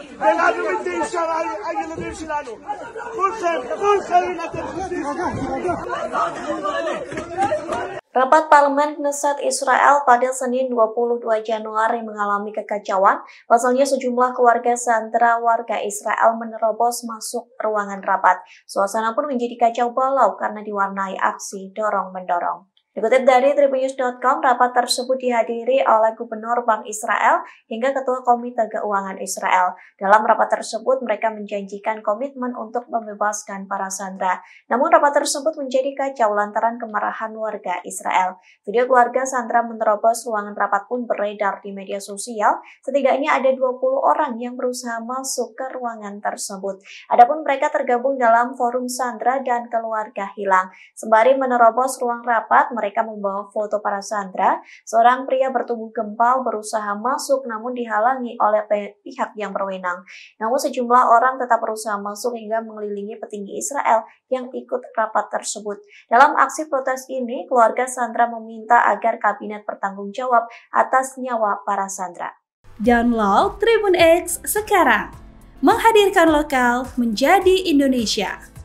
Rapat Parlemen Knesset Israel pada Senin 22 Januari mengalami kekacauan, pasalnya sejumlah keluarga sandera warga Israel menerobos masuk ruangan rapat. Suasana pun menjadi kacau balau karena diwarnai aksi dorong-mendorong. Dikutip dari tribunnews.com, rapat tersebut dihadiri oleh Gubernur Bank Israel hingga Ketua Komite Keuangan Israel. Dalam rapat tersebut, mereka menjanjikan komitmen untuk membebaskan para sandera. Namun rapat tersebut menjadi kacau lantaran kemarahan warga Israel. Video keluarga sandera menerobos ruangan rapat pun beredar di media sosial. Setidaknya ada 20 orang yang berusaha masuk ke ruangan tersebut. Adapun mereka tergabung dalam forum sandera dan keluarga hilang. Sembari menerobos ruang rapat, mereka membawa foto para sandera, seorang pria bertubuh gempal berusaha masuk namun dihalangi oleh pihak yang berwenang. Namun sejumlah orang tetap berusaha masuk hingga mengelilingi petinggi Israel yang ikut rapat tersebut. Dalam aksi protes ini, keluarga Sandra meminta agar kabinet bertanggung jawab atas nyawa para sandera. Download Tribun X sekarang. Menghadirkan lokal menjadi Indonesia.